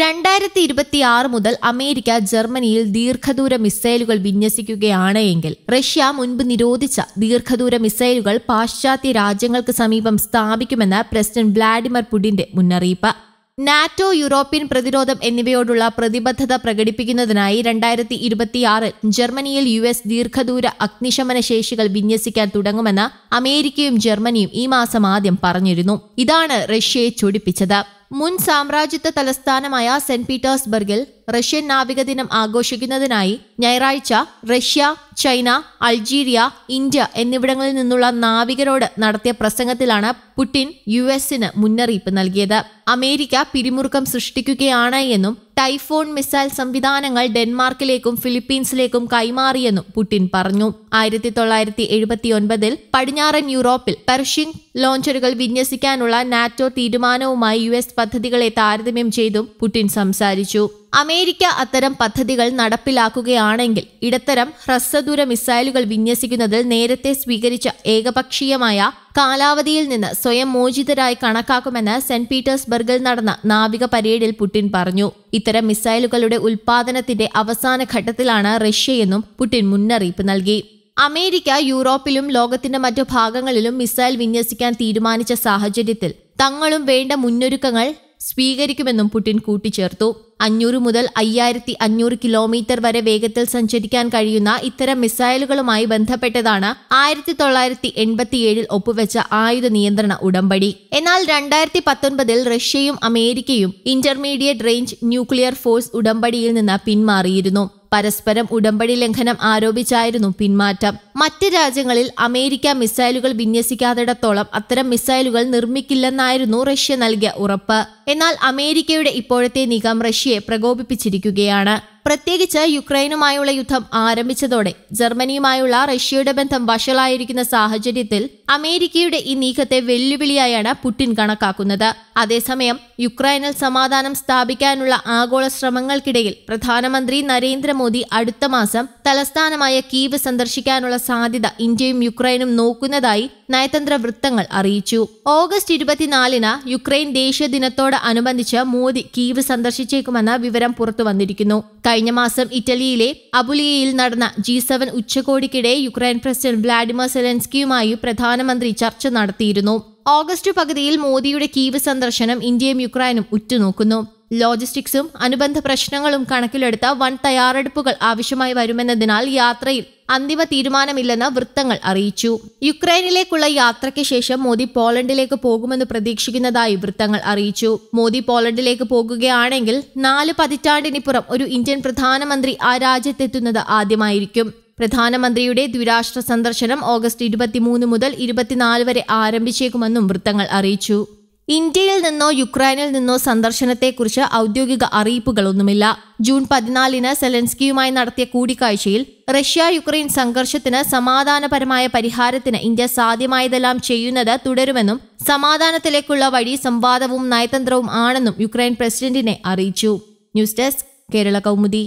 രണ്ടായിരത്തി ഇരുപത്തി ആറ് മുതൽ അമേരിക്ക ജർമ്മനിയിൽ ദീർഘദൂര മിസൈലുകൾ വിന്യസിക്കുകയാണ് എങ്കിൽ റഷ്യ മുൻപ് നിരോധിച്ച ദീർഘദൂര മിസൈലുകൾ പാശ്ചാത്യ രാജ്യങ്ങൾക്ക് സമീപം സ്ഥാപിക്കുമെന്ന് പ്രസിഡന്റ് വ്ളാഡിമിർ പുടിന്റെ മുന്നറിയിപ്പ് നാറ്റോ യൂറോപ്യൻ പ്രതിരോധം എന്നിവയോടുള്ള പ്രതിബദ്ധത പ്രകടിപ്പിക്കുന്നതിനായി രണ്ടായിരത്തി ഇരുപത്തിയാറിൽ ജർമ്മനിയിൽ യു എസ് ദീർഘദൂര അഗ്നിശമന ശേഷികൾ വിന്യസിക്കാൻ തുടങ്ങുമെന്ന് അമേരിക്കയും ജർമ്മനിയും ഈ മാസം ആദ്യം പറഞ്ഞിരുന്നു ഇതാണ് റഷ്യയെ ചൊടിപ്പിച്ചത് മുൻ സാമ്രാജ്യത്വ തലസ്ഥാനമായ സെന്റ് പീറ്റേഴ്സ്ബർഗിൽ റഷ്യൻ നാവികദിനം ആഘോഷിക്കുന്നതിനായി ഞായറാഴ്ച റഷ്യ ചൈന അൾജീരിയ ഇന്ത്യ എന്നിവിടങ്ങളിൽ നിന്നുള്ള നാവികരോട് നടത്തിയ പ്രസംഗത്തിലാണ് പുടിൻ യു എസിന് മുന്നറിയിപ്പ് നൽകിയത് അമേരിക്ക പിരിമുറുക്കം സൃഷ്ടിക്കുകയാണ് എന്നും ടൈഫോൺ മിസൈൽ സംവിധാനങ്ങൾ ഡെൻമാർക്കിലേക്കും ഫിലിപ്പീൻസിലേക്കും കൈമാറിയെന്നും പുടിൻ പറഞ്ഞു ആയിരത്തി തൊള്ളായിരത്തി എഴുപത്തിയൊൻപതിൽ പടിഞ്ഞാറൻ യൂറോപ്പിൽ പെർഷിംഗ് ലോഞ്ചറുകൾ വിന്യസിക്കാനുള്ള നാറ്റോ തീരുമാനവുമായി യു എസ് പദ്ധതികളെ താരതമ്യം ചെയ്തും പുടിൻ സംസാരിച്ചു അമേരിക്ക അത്തരം പദ്ധതികൾ നടപ്പിലാക്കുകയാണെങ്കിൽ ഇടത്തരം ഹ്രസ്വദൂര മിസൈലുകൾ വിന്യസിക്കുന്നതിൽ നേരത്തെ സ്വീകരിച്ച ഏകപക്ഷീയമായ കാലാവധിയിൽ നിന്ന് സ്വയം മോചിതരായി കണക്കാക്കുമെന്ന് സെന്റ് പീറ്റേഴ്സ്ബർഗിൽ നടന്ന നാവിക പരേഡിൽ പുടിൻ പറഞ്ഞു ഇത്തരം മിസൈലുകളുടെ ഉൽപാദനത്തിന്റെ അവസാന ഘട്ടത്തിലാണ് റഷ്യയെന്നും പുടിൻ മുന്നറിയിപ്പ് നൽകി അമേരിക്ക യൂറോപ്പിലും ലോകത്തിന്റെ മറ്റു ഭാഗങ്ങളിലും മിസൈൽ വിന്യസിക്കാൻ തീരുമാനിച്ച സാഹചര്യത്തിൽ തങ്ങളും വേണ്ട മുന്നൊരുക്കങ്ങൾ സ്വീകരിക്കുമെന്നും പുടിൻ കൂട്ടിച്ചേർത്തു അഞ്ഞൂറ് മുതൽ അയ്യായിരത്തി അഞ്ഞൂറ് കിലോമീറ്റർ വരെ വേഗത്തിൽ സഞ്ചരിക്കാൻ കഴിയുന്ന ഇത്തരം മിസൈലുകളുമായി ബന്ധപ്പെട്ടതാണ് ആയിരത്തി തൊള്ളായിരത്തി എൺപത്തിയേഴിൽ ഒപ്പുവെച്ച ആയുധ നിയന്ത്രണ ഉടമ്പടി എന്നാൽ രണ്ടായിരത്തി പത്തൊൻപതിൽ റഷ്യയും അമേരിക്കയും ഇന്റർമീഡിയറ്റ് റേഞ്ച് ന്യൂക്ലിയർ ഫോഴ്സ് ഉടമ്പടിയിൽ നിന്ന് പിന്മാറിയിരുന്നു പരസ്പരം ഉടമ്പടി ലംഘനം ആരോപിച്ചായിരുന്നു പിന്മാറ്റം മറ്റ് രാജ്യങ്ങളിൽ അമേരിക്ക മിസൈലുകൾ വിന്യസിക്കാത്തിടത്തോളം അത്തരം മിസൈലുകൾ നിർമ്മിക്കില്ലെന്നായിരുന്നു റഷ്യ നൽകിയ ഉറപ്പ് എന്നാൽ അമേരിക്കയുടെ ഇപ്പോഴത്തെ നീക്കം റഷ്യയെ പ്രകോപിപ്പിച്ചിരിക്കുകയാണ് പ്രത്യേകിച്ച് യുക്രൈനുമായുള്ള യുദ്ധം ആരംഭിച്ചതോടെ ജർമ്മനിയുമായുള്ള റഷ്യയുടെ ബന്ധം വഷളായിരിക്കുന്ന സാഹചര്യത്തിൽ അമേരിക്കയുടെ ഈ നീക്കത്തെ വെല്ലുവിളിയായാണ് പുടിൻ കണക്കാക്കുന്നത് അതേസമയം യുക്രൈനിൽ സമാധാനം സ്ഥാപിക്കാനുള്ള ആഗോള ശ്രമങ്ങൾക്കിടയിൽ പ്രധാനമന്ത്രി നരേന്ദ്രമോദി അടുത്ത മാസം തലസ്ഥാനമായ കീവ് സന്ദർശിക്കാനുള്ള സാധ്യത ഇന്ത്യയും യുക്രൈനും നോക്കുന്നതായി നയതന്ത്ര വൃത്തങ്ങൾ അറിയിച്ചു ഓഗസ്റ്റ് ഇരുപത്തിനാലിന് യുക്രൈൻ ദേശീയ ദിനത്തോട് അനുബന്ധിച്ച് മോദി കീവ് സന്ദർശിച്ചേക്കുമെന്ന വിവരം പുറത്തു വന്നിരിക്കുന്നു കഴിഞ്ഞ മാസം ഇറ്റലിയിലെ അബുലിയയിൽ നടന്ന ജി സെവൻ ഉച്ചകോടിക്കിടെ യുക്രൈൻ പ്രസിഡന്റ് വ്ളാഡിമിർ സെലൻസ്കിയുമായി പ്രധാന പ്രധാനമന്ത്രി ചർച്ച നടത്തിയിരുന്നു ഓഗസ്റ്റ് പകുതിയിൽ മോദിയുടെ കീവ് സന്ദർശനം ഇന്ത്യയും യുക്രൈനും ഉറ്റുനോക്കുന്നു ലോജിസ്റ്റിക്സും അനുബന്ധ പ്രശ്നങ്ങളും കണക്കിലെടുത്ത വൻ തയ്യാറെടുപ്പുകൾ ആവശ്യമായി വരുമെന്നതിനാൽ യാത്രയിൽ അന്തിമ തീരുമാനമില്ലെന്ന് വൃത്തങ്ങൾ അറിയിച്ചു യുക്രൈനിലേക്കുള്ള യാത്രയ്ക്ക് ശേഷം മോദി പോളണ്ടിലേക്ക് പോകുമെന്ന് പ്രതീക്ഷിക്കുന്നതായി വൃത്തങ്ങൾ അറിയിച്ചു മോദി പോളണ്ടിലേക്ക് പോകുകയാണെങ്കിൽ നാല് പതിറ്റാണ്ടിനിപ്പുറം ഒരു ഇന്ത്യൻ പ്രധാനമന്ത്രി ആ രാജ്യത്തെത്തുന്നത് ആദ്യമായിരിക്കും പ്രധാനമന്ത്രിയുടെ ദ്വിരാഷ്ട്ര സന്ദർശനം ഓഗസ്റ്റ് ഇരുപത്തിമൂന്ന് മുതൽ ഇരുപത്തിനാല് വരെ ആരംഭിച്ചേക്കുമെന്നും വൃത്തങ്ങൾ അറിയിച്ചു ഇന്ത്യയിൽ നിന്നോ യുക്രൈനിൽ നിന്നോ സന്ദർശനത്തെക്കുറിച്ച് ഔദ്യോഗിക അറിയിപ്പുകളൊന്നുമില്ല ജൂൺ പതിനാലിന് സെലൻസ്കിയുമായി നടത്തിയ കൂടിക്കാഴ്ചയിൽ റഷ്യ യുക്രൈൻ സംഘർഷത്തിന് സമാധാനപരമായ പരിഹാരത്തിന് ഇന്ത്യ സാധ്യമായതെല്ലാം ചെയ്യുന്നത് തുടരുമെന്നും സമാധാനത്തിലേക്കുള്ള വഴി സംവാദവും നയതന്ത്രവും ആണെന്നും യുക്രൈൻ പ്രസിഡന്റിനെ അറിയിച്ചു ന്യൂസ് ഡെസ്ക് കേരള കൗമുദി